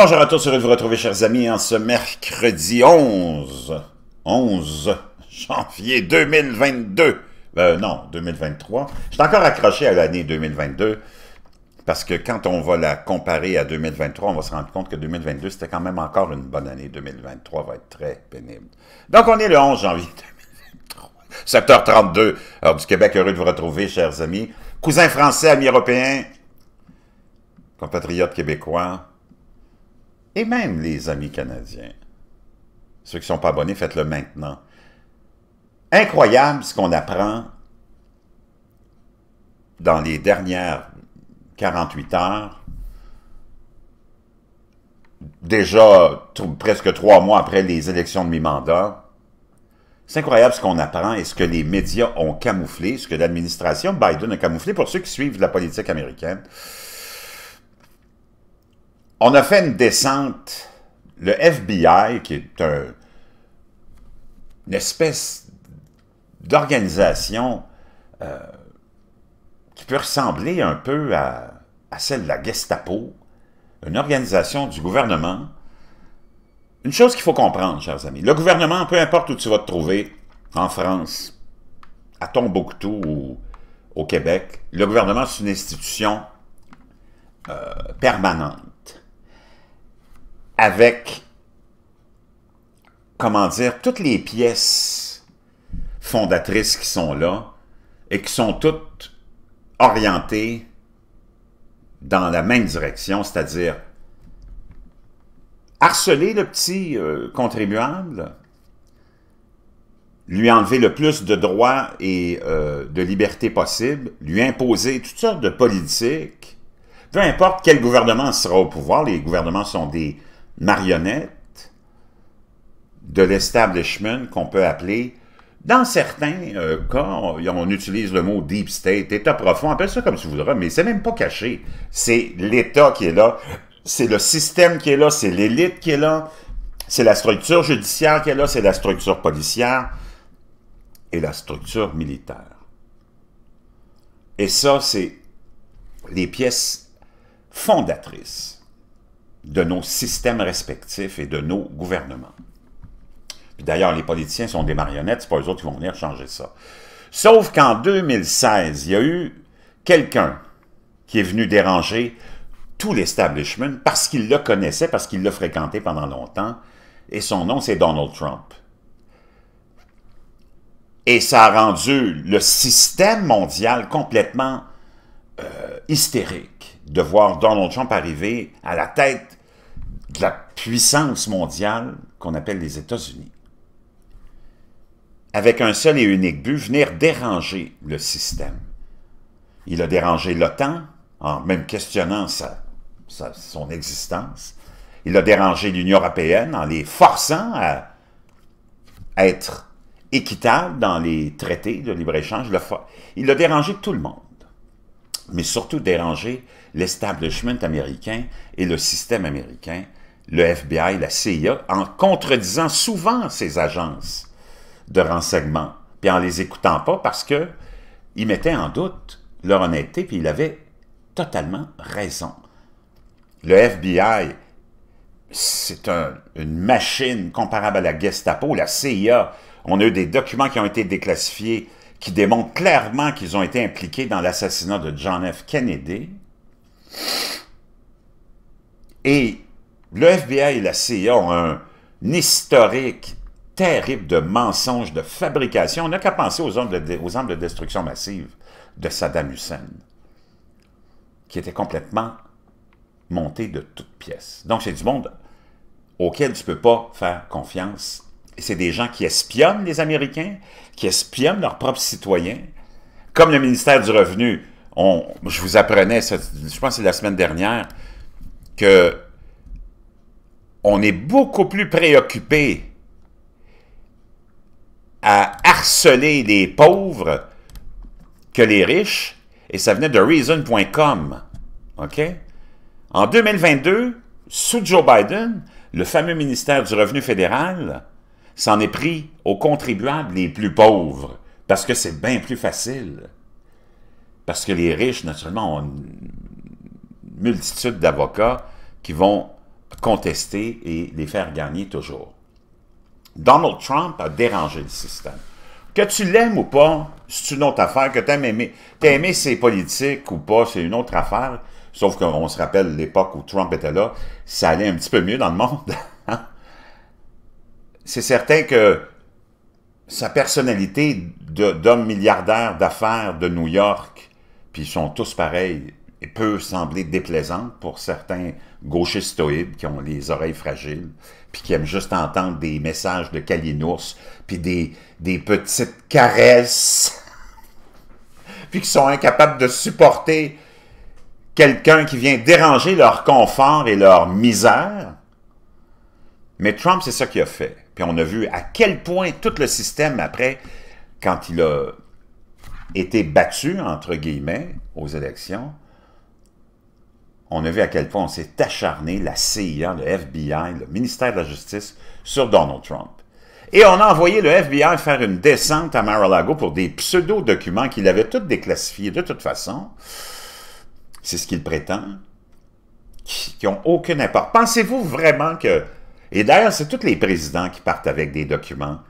bonjour à tous, heureux de vous retrouver, chers amis, en ce mercredi 11, 11 janvier 2022. Euh, non, 2023. Je suis encore accroché à l'année 2022, parce que quand on va la comparer à 2023, on va se rendre compte que 2022, c'était quand même encore une bonne année. 2023 va être très pénible. Donc, on est le 11 janvier 2023, 7h32, heure du Québec. Heureux de vous retrouver, chers amis. Cousins français, amis européens, compatriotes québécois, et même les amis canadiens. Ceux qui ne sont pas abonnés, faites-le maintenant. Incroyable ce qu'on apprend dans les dernières 48 heures. Déjà presque trois mois après les élections de mi-mandat, c'est incroyable ce qu'on apprend et ce que les médias ont camouflé, ce que l'administration Biden a camouflé pour ceux qui suivent la politique américaine. On a fait une descente. Le FBI, qui est un, une espèce d'organisation euh, qui peut ressembler un peu à, celle de la Gestapo, une organisation du gouvernement. Une chose qu'il faut comprendre, chers amis, le gouvernement, peu importe où tu vas te trouver, en France, à Tombouctou ou au Québec, le gouvernement, c'est une institution euh, permanente avec, comment dire, toutes les pièces fondatrices qui sont là et qui sont toutes orientées dans la même direction, c'est-à-dire harceler le petit euh, contribuable, lui enlever le plus de droits et euh, de libertés possibles, lui imposer toutes sortes de politiques, peu importe quel gouvernement sera au pouvoir, les gouvernements sont des marionnette de l'establishment qu'on peut appeler, dans certains euh, cas, on, utilise le mot deep state, état profond, appelle ça comme tu voudras, mais c'est même pas caché. C'est l'état qui est là, c'est le système qui est là, c'est l'élite qui est là, c'est la structure judiciaire qui est là, c'est la structure policière et la structure militaire. Et ça, c'est les pièces fondatrices de nos systèmes respectifs et de nos gouvernements. D'ailleurs, les politiciens sont des marionnettes, n'est pas eux autres qui vont venir changer ça. Sauf qu'en 2016, il y a eu quelqu'un qui est venu déranger tout l'establishment parce qu'il le connaissait, parce qu'il l'a fréquenté pendant longtemps, et son nom, c'est Donald Trump. Et ça a rendu le système mondial complètement euh, hystérique de voir Donald Trump arriver à la tête de la puissance mondiale qu'on appelle les États-Unis. Avec un seul et unique but, venir déranger le système. Il a dérangé l'OTAN en même questionnant sa, son existence. Il a dérangé l'Union européenne en les forçant à, être équitables dans les traités de libre-échange. Il a dérangé tout le monde, mais surtout dérangé l'establishment américain et le système américain le FBI, la CIA, en contredisant souvent ces agences de renseignement, puis en les écoutant pas parce que mettaient en doute leur honnêteté, puis ils avaient totalement raison. Le FBI, c'est une machine comparable à la Gestapo, la CIA. On a eu des documents qui ont été déclassifiés qui démontrent clairement qu'ils ont été impliqués dans l'assassinat de John F. Kennedy. Et le FBI et la CIA ont un historique terrible de mensonges, de fabrication. On n'a qu'à penser aux armes, de, destruction massive de Saddam Hussein, qui était complètement monté de toutes pièces. Donc, c'est du monde auquel tu ne peux pas faire confiance. c'est des gens qui espionnent les Américains, qui espionnent leurs propres citoyens. Comme le ministère du Revenu, on, je vous apprenais, je pense c'est la semaine dernière, que on est beaucoup plus préoccupé à harceler les pauvres que les riches, et ça venait de Reason.com. OK? En 2022, sous Joe Biden, le fameux ministère du Revenu fédéral s'en est pris aux contribuables les plus pauvres, parce que c'est bien plus facile. Parce que les riches, naturellement, ont une multitude d'avocats qui vont contester et les faire gagner toujours. Donald Trump a dérangé le système. Que tu l'aimes ou pas, c'est une autre affaire. Que tu aimes aimer, ses politiques ou pas, c'est une autre affaire. Sauf qu'on se rappelle l'époque où Trump était là, ça allait un petit peu mieux dans le monde. c'est certain que sa personnalité d'homme milliardaire d'affaires de New York, puis ils sont tous pareils, et peut sembler déplaisante pour certains gauchistes stoïdes qui ont les oreilles fragiles, puis qui aiment juste entendre des messages de calinours, puis des, des petites caresses, puis qui sont incapables de supporter quelqu'un qui vient déranger leur confort et leur misère. Mais Trump, c'est ça qu'il a fait. Puis on a vu à quel point tout le système, après, quand il a été battu, entre guillemets, aux élections, on a vu à quel point on s'est acharné, la CIA, le FBI, le ministère de la Justice, sur Donald Trump. Et on a envoyé le FBI faire une descente à Mar-a-Lago pour des pseudo-documents qu'il avait tous déclassifiés de toute façon. C'est ce qu'il prétend. Qui n'ont aucun impact Pensez-vous vraiment que... Et d'ailleurs, c'est tous les présidents qui partent avec des documents.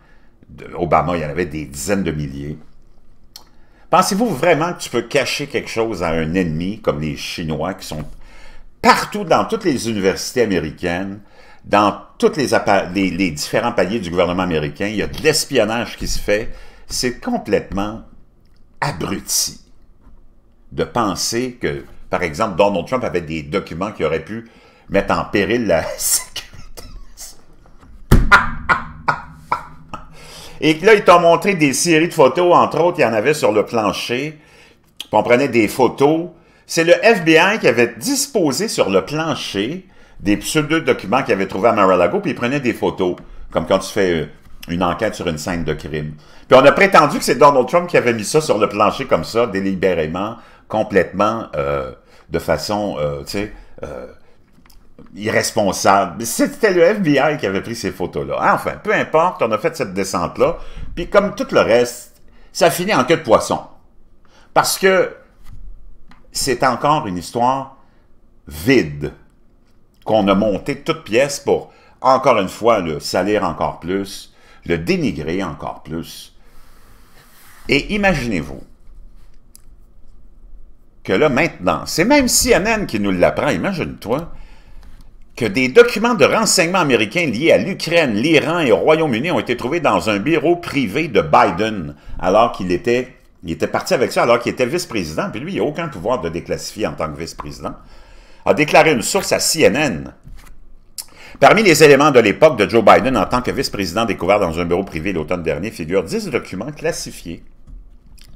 Obama, il y en avait des dizaines de milliers. Pensez-vous vraiment que tu peux cacher quelque chose à un ennemi comme les Chinois qui sont partout dans toutes les universités américaines, dans tous les, différents paliers du gouvernement américain, il y a de l'espionnage qui se fait. C'est complètement abruti de penser que, par exemple, Donald Trump avait des documents qui auraient pu mettre en péril la sécurité. Et que là, ils t'ont montré des séries de photos, entre autres, il y en avait sur le plancher. Puis on prenait des photos c'est le FBI qui avait disposé sur le plancher des pseudo-documents qu'il avait trouvés à Mar-a-Lago, puis il prenait des photos, comme quand tu fais euh, une enquête sur une scène de crime. Puis on a prétendu que c'est Donald Trump qui avait mis ça sur le plancher comme ça, délibérément, complètement, euh, de façon, euh, tu sais, irresponsable. C'était le FBI qui avait pris ces photos-là. Ah, enfin, peu importe, on a fait cette descente-là. Puis comme tout le reste, ça finit en queue de poisson. Parce que c'est encore une histoire vide qu'on a montée de toutes pièces pour, encore une fois, le salir encore plus, le dénigrer encore plus. Et imaginez-vous que là, maintenant, c'est même CNN qui nous l'apprend, imagine-toi, que des documents de renseignement américains liés à l'Ukraine, l'Iran et au Royaume-Uni ont été trouvés dans un bureau privé de Biden, alors qu'il était il était parti avec ça alors qu'il était vice-président, puis lui, il n'a aucun pouvoir de déclassifier en tant que vice-président. A déclaré une source à CNN. Parmi les éléments de l'époque de Joe Biden en tant que vice-président découvert dans un bureau privé l'automne dernier figurent 10 documents classifiés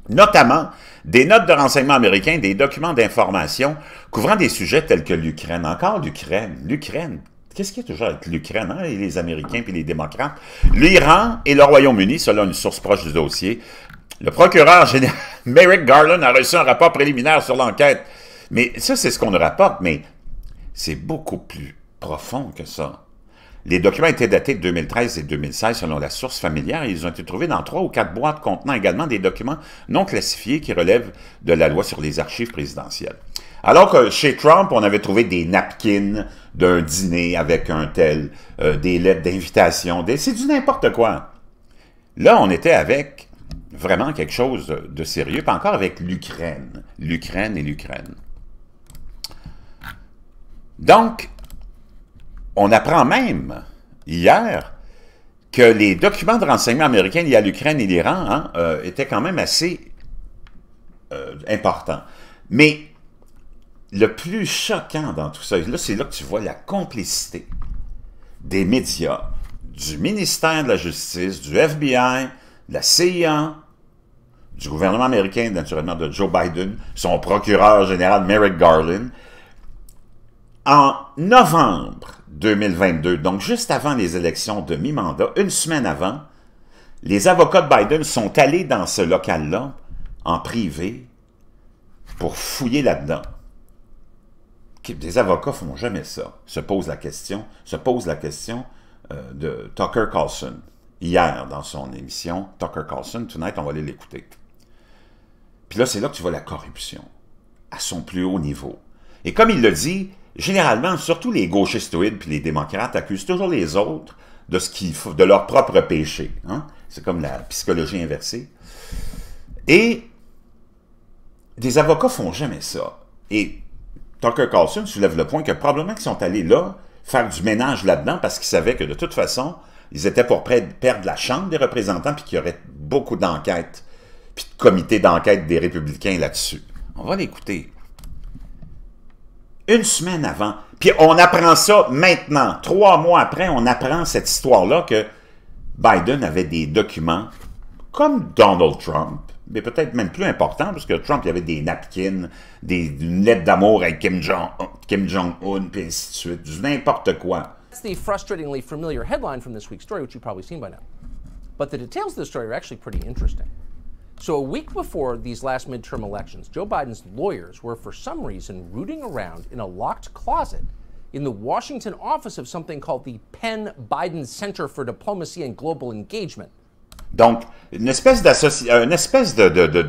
notamment des notes de renseignement américains, des documents d'information couvrant des sujets tels que l'Ukraine. Encore l'Ukraine. L'Ukraine. Qu'est-ce qu'il y a toujours avec l'Ukraine hein, et les Américains puis les démocrates? L'Iran et le Royaume-Uni, selon une source proche du dossier, le procureur général Merrick Garland a reçu un rapport préliminaire sur l'enquête. Mais ça, c'est ce qu'on nous rapporte, mais c'est beaucoup plus profond que ça. Les documents étaient datés de 2013 et 2016 selon la source familière et ils ont été trouvés dans trois ou quatre boîtes contenant également des documents non classifiés qui relèvent de la loi sur les archives présidentielles. Alors que chez Trump, on avait trouvé des napkins d'un dîner avec un tel, euh, des lettres d'invitation, des... c'est du n'importe quoi. Là, on était avec vraiment quelque chose de sérieux, pas encore avec l'Ukraine. L'Ukraine et l'Ukraine. Donc, on apprend même hier que les documents de renseignement américains liés à l'Ukraine et l'Iran hein, euh, étaient quand même assez euh, importants. Mais le plus choquant dans tout ça, c'est là que tu vois la complicité des médias, du ministère de la Justice, du FBI, de la CIA, du gouvernement américain, naturellement de Joe Biden, son procureur général Merrick Garland, en novembre 2022, donc juste avant les élections de mi-mandat, une semaine avant, les avocats de Biden sont allés dans ce local-là, en privé, pour fouiller là-dedans. Des avocats font jamais ça. Se pose la question, se pose la question euh, de Tucker Carlson. Hier, dans son émission, Tucker Carlson, tonight, on va aller l'écouter. Puis là, c'est là que tu vois la corruption à son plus haut niveau. Et comme il le dit, généralement, surtout les gauchistoïdes puis les démocrates accusent toujours les autres de ce qu'ils de leur propre péché. Hein. C'est comme la psychologie inversée. Et des avocats font jamais ça. Et Tucker Carlson soulève le point que probablement qu'ils sont allés là faire du ménage là-dedans parce qu'ils savaient que de toute façon, ils étaient pour perdre la Chambre des représentants puis qu'il y aurait beaucoup d'enquêtes puis de comité d'enquête des républicains là-dessus. On va l'écouter. Une semaine avant, puis on apprend ça maintenant, trois mois après, on apprend cette histoire-là que Biden avait des documents comme Donald Trump, mais peut-être même plus important, parce que Trump, il avait des napkins, des lettres d'amour avec Kim Jong-un, Kim Jong puis ainsi de suite, du n'importe quoi. frustratingly familiar headline from this week's story, which you've probably seen by now. But the details of the story are actually pretty interesting. So, a week before these last midterm elections, Joe Biden's lawyers were, for some reason, rooting around in a locked closet in the Washington office of something called the Penn Biden Center for Diplomacy and Global Engagement. Donc, une espèce, euh, une espèce de, de, de,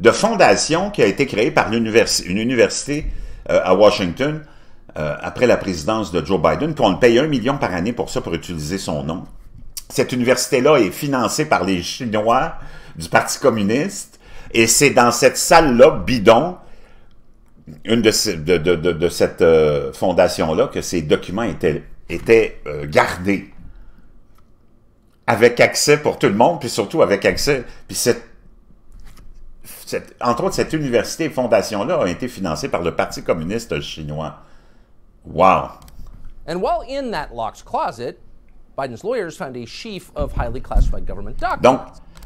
de, fondation qui a été créée par univers une université euh, à Washington euh, après la présidence de Joe Biden, qu'on le paye un million par année pour ça, pour utiliser son nom. Cette université-là est financée par les Chinois, du Parti communiste. Et c'est dans cette salle-là, bidon, une de, ces, de, cette euh, fondation-là, que ces documents étaient, étaient euh, gardés avec accès pour tout le monde, puis surtout avec accès. Puis cette, entre autres, cette université et fondation-là a été financée par le Parti communiste chinois. Wow! Donc,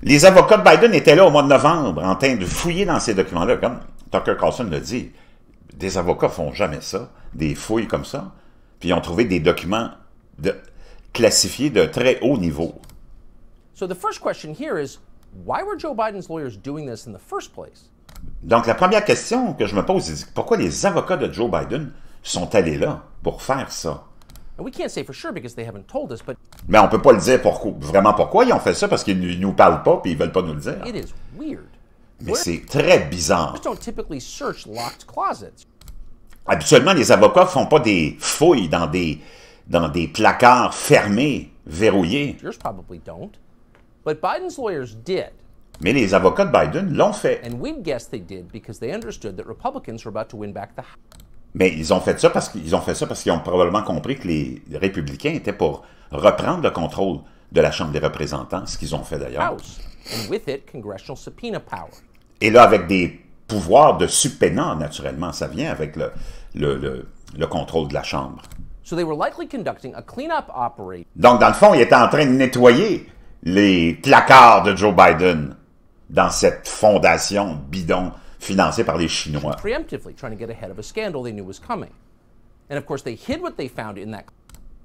les avocats de Biden étaient là au mois de novembre en train de fouiller dans ces documents-là. Comme Tucker Carlson l'a dit, des avocats font jamais ça, des fouilles comme ça. Puis ils ont trouvé des documents de, classifiés de très haut niveau. So the first question here is, why were Joe Biden's lawyers doing this in the first place? Donc la première question que je me pose, c'est pourquoi les avocats de Joe Biden sont allés là pour faire ça? Mais on peut pas le dire pourquoi, vraiment pourquoi ils ont fait ça, parce qu'ils ne nous parlent pas et ils veulent pas nous le dire. Mais c'est très bizarre. Habituellement, les avocats font pas des fouilles dans des, dans des placards fermés, verrouillés. Mais les avocats de Biden l'ont fait. Mais ils ont fait ça parce qu'ils ont fait ça parce qu'ils ont probablement compris que les républicains étaient pour reprendre le contrôle de la Chambre des représentants, ce qu'ils ont fait d'ailleurs. Et là, avec des pouvoirs de subpénant, naturellement, ça vient avec le, le, le contrôle de la Chambre. Donc, dans le fond, ils étaient en train de nettoyer les placards de Joe Biden dans cette fondation bidon financé par les Chinois.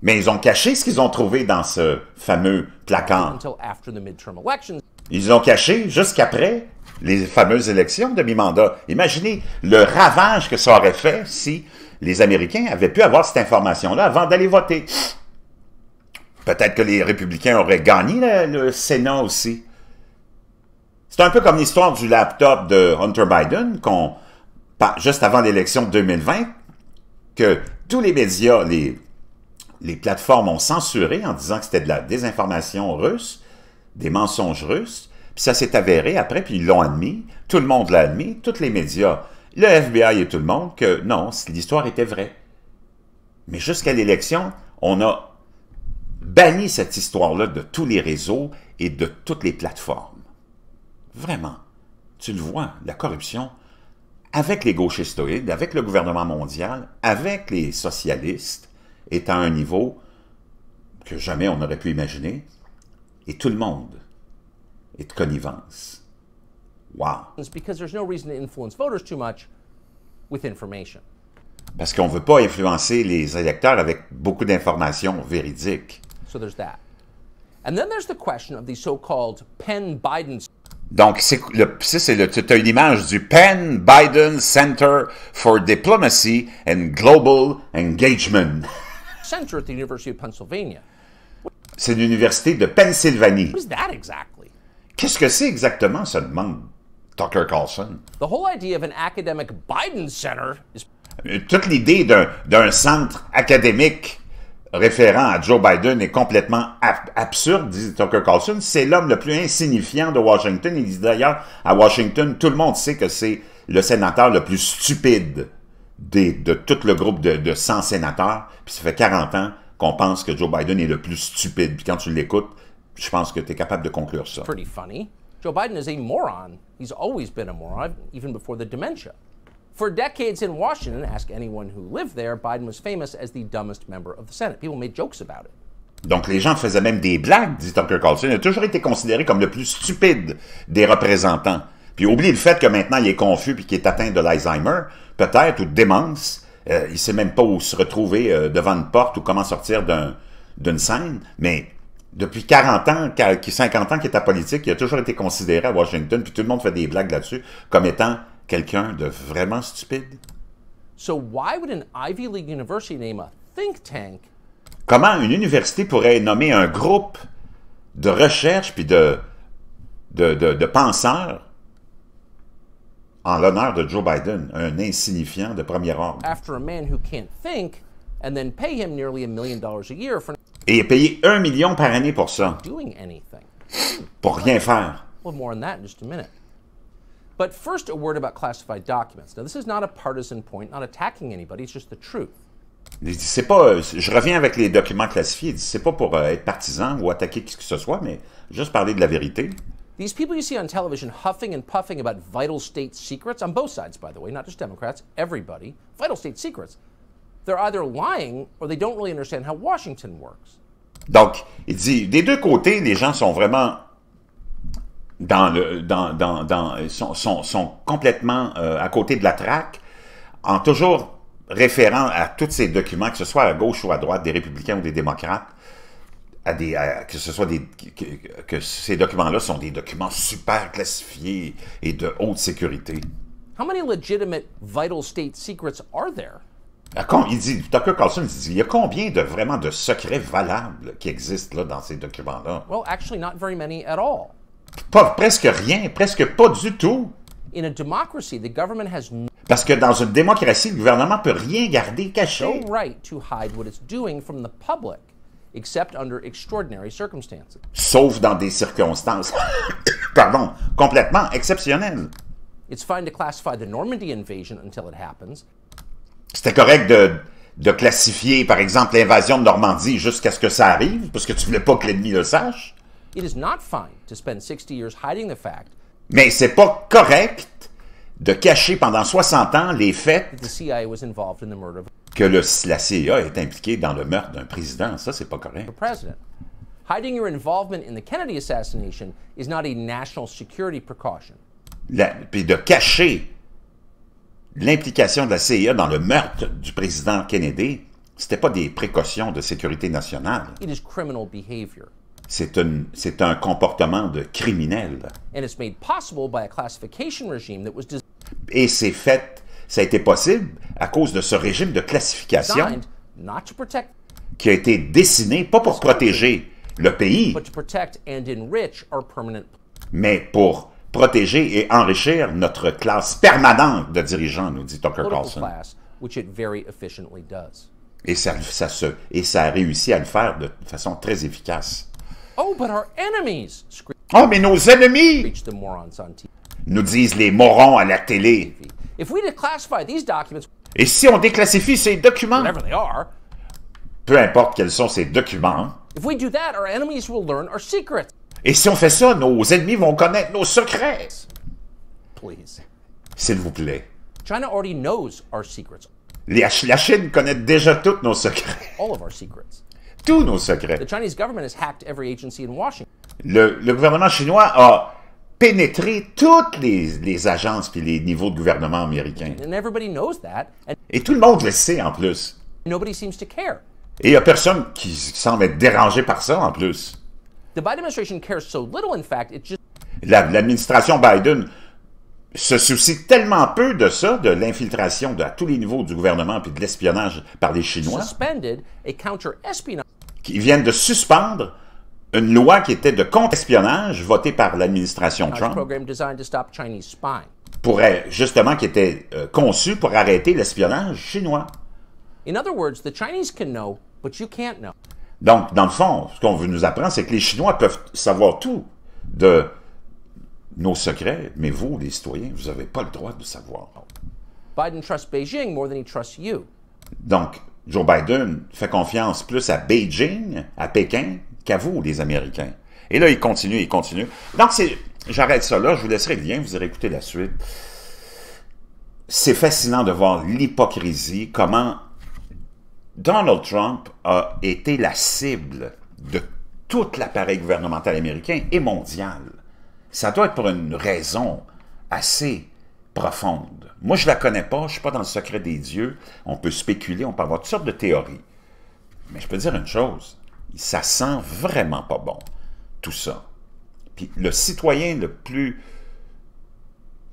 Mais ils ont caché ce qu'ils ont trouvé dans ce fameux placard. Ils ont caché jusqu'après les fameuses élections de mi-mandat. Imaginez le ravage que ça aurait fait si les Américains avaient pu avoir cette information-là avant d'aller voter. Peut-être que les républicains auraient gagné le Sénat aussi. C'est un peu comme l'histoire du laptop de Hunter Biden, juste avant l'élection de 2020, que tous les médias, les, les plateformes ont censuré en disant que c'était de la désinformation russe, des mensonges russes, puis ça s'est avéré après, puis ils l'ont admis, tout le monde l'a admis, tous les médias, le FBI et tout le monde, que non, l'histoire était vraie. Mais jusqu'à l'élection, on a banni cette histoire-là de tous les réseaux et de toutes les plateformes. Vraiment. Tu le vois, la corruption, avec les gauchistoïdes, avec le gouvernement mondial, avec les socialistes, est à un niveau que jamais on aurait pu imaginer, et tout le monde est de connivence. Wow. Parce qu'on ne veut pas influencer les électeurs avec beaucoup d'informations véridiques. And then there's question of so-called Penn-Biden donc, c'est le, c'est le, une image du Penn Biden Center for Diplomacy and Global Engagement. Center at the University of Pennsylvania. C'est l'université de Pennsylvanie. exactly? Qu'est-ce que c'est exactement, se demande Tucker Carlson. The whole idea of an academic Biden Center is... Toute l'idée d'un, d'un centre académique référent à Joe Biden est complètement absurde, dit Tucker Carlson. C'est l'homme le plus insignifiant de Washington. Il dit d'ailleurs, à Washington, tout le monde sait que c'est le sénateur le plus stupide des, de tout le groupe de, de 100 sénateurs. Puis ça fait 40 ans qu'on pense que Joe Biden est le plus stupide. Puis quand tu l'écoutes, je pense que tu es capable de conclure ça. funny. Joe Biden is a moron. He's always been a moron, even before the dementia. For decades in Washington, ask anyone who lived there, Biden was famous as the dumbest member of the Senate. People made jokes about it. Donc les gens faisaient même des blagues, dit Tucker Carlson. Il a toujours été considéré comme le plus stupide des représentants. Puis oublie le fait que maintenant il est confus puis qu'il est atteint de l'Alzheimer, peut-être, ou de démence. Il euh, il sait même pas où se retrouver euh, devant une porte ou comment sortir d'une scène. Mais depuis 40 ans, 50 ans qu'il est à politique, il a toujours été considéré à Washington, puis tout le monde fait des blagues là-dessus, comme étant quelqu'un de vraiment stupide? Comment une université pourrait nommer un groupe de recherche puis de, de, de, penseurs en l'honneur de Joe Biden, un insignifiant de premier ordre? et payer un million par année pour ça. Pour rien faire. But first, a word about classified documents. Now, this is not a partisan point, not attacking anybody, it's just the truth. C'est pas, je reviens avec les documents classifiés. C'est pas pour euh, être partisan ou attaquer qui que ce soit, mais juste parler de la vérité. These people you see on television huffing and puffing about vital state secrets, on both sides, by the way, not just Democrats, everybody, vital state secrets, they're either lying or they don't really understand how Washington works. Donc, il dit, des deux côtés, les gens sont vraiment dans sont, complètement euh, à côté de la traque, en toujours référant à tous ces documents, que ce soit à gauche ou à droite, des républicains ou des démocrates, à que ce soit que, ces documents-là sont des documents super classifiés et de haute sécurité. How many legitimate vital state secrets are there? Il dit, Tucker Carlson dit, il y a combien de vraiment de secrets valables qui existent là, dans ces documents-là? Well, actually, not very many at all presque rien, presque pas du tout. Parce que dans une démocratie, le gouvernement peut rien garder caché. Sauf dans des circonstances, pardon, complètement exceptionnelles. C'était correct de, de classifier, par exemple, l'invasion de Normandie jusqu'à ce que ça arrive, parce que tu voulais pas que l'ennemi le sache. Mais ce n'est Mais c'est pas correct de cacher pendant 60 ans les faits que la CIA est impliquée dans le meurtre d'un président. Ça, c'est pas correct. Hiding your involvement in the Kennedy assassination is not a national security precaution. de cacher l'implication de la CIA dans le meurtre du président Kennedy, c'était pas des précautions de sécurité nationale. It is criminal behavior. C'est un, comportement de criminel. Et c'est fait, ça a été possible à cause de ce régime de classification qui a été dessiné pas pour protéger le pays, mais pour protéger et enrichir notre classe permanente de dirigeants, nous dit Tucker Carlson. Et ça se, et ça a réussi à le faire de façon très efficace. Oh, ah, mais nos ennemis! Nous disent les morons à la télé. Et si on déclassifie ces documents? Peu importe quels sont ces documents. Et si on fait ça, nos ennemis vont connaître nos secrets. S'il vous plaît. China already knows our secrets. La, Chine connaît déjà tous nos secrets tous nos secrets. Le, gouvernement chinois a pénétré toutes les, agences puis les niveaux de gouvernement américains. Et tout le monde le sait en plus. Et il n'y a personne qui semble être dérangé par ça en plus. L'administration Biden se soucie tellement peu de ça, de l'infiltration à tous les niveaux du gouvernement puis de l'espionnage par les Chinois qui viennent de suspendre une loi qui était de contre-espionnage votée par l'administration Trump Pourrait justement qui était euh, conçu conçue pour arrêter l'espionnage chinois. Donc, dans le fond, ce qu'on veut nous apprendre, c'est que les Chinois peuvent savoir tout de nos secrets, mais vous, les citoyens, vous n'avez pas le droit de savoir. Biden Beijing Donc, Joe Biden fait confiance plus à Beijing, à Pékin, qu'à vous, les Américains. Et là, il continue, il continue. Donc, j'arrête ça là, je vous laisserai le lien, vous irez écouter la suite. C'est fascinant de voir l'hypocrisie, comment Donald Trump a été la cible de tout l'appareil gouvernemental américain et mondial. Ça doit être pour une raison assez profonde. Moi, je ne la connais pas, je ne suis pas dans le secret des dieux. On peut spéculer, on peut avoir toutes sortes de théories. Mais je peux dire une chose, ça sent vraiment pas bon, tout ça. Puis le citoyen le plus...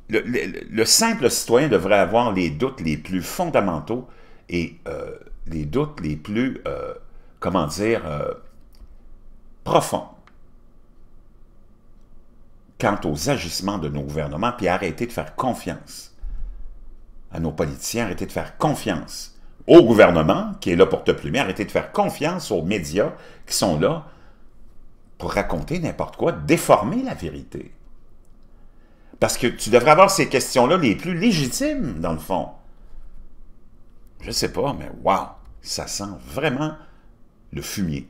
Le, simple citoyen devrait avoir les doutes les plus fondamentaux et euh, les doutes les plus, euh, comment dire, euh, profonds quant aux agissements de nos gouvernements, puis arrêter de faire confiance à nos politiciens, arrêtez de faire confiance au gouvernement qui est là pour te plumer, arrêtez de faire confiance aux médias qui sont là pour raconter n'importe quoi, déformer la vérité. Parce que tu devrais avoir ces questions-là les plus légitimes, dans le fond. Je sais pas, mais waouh, ça sent vraiment le fumier.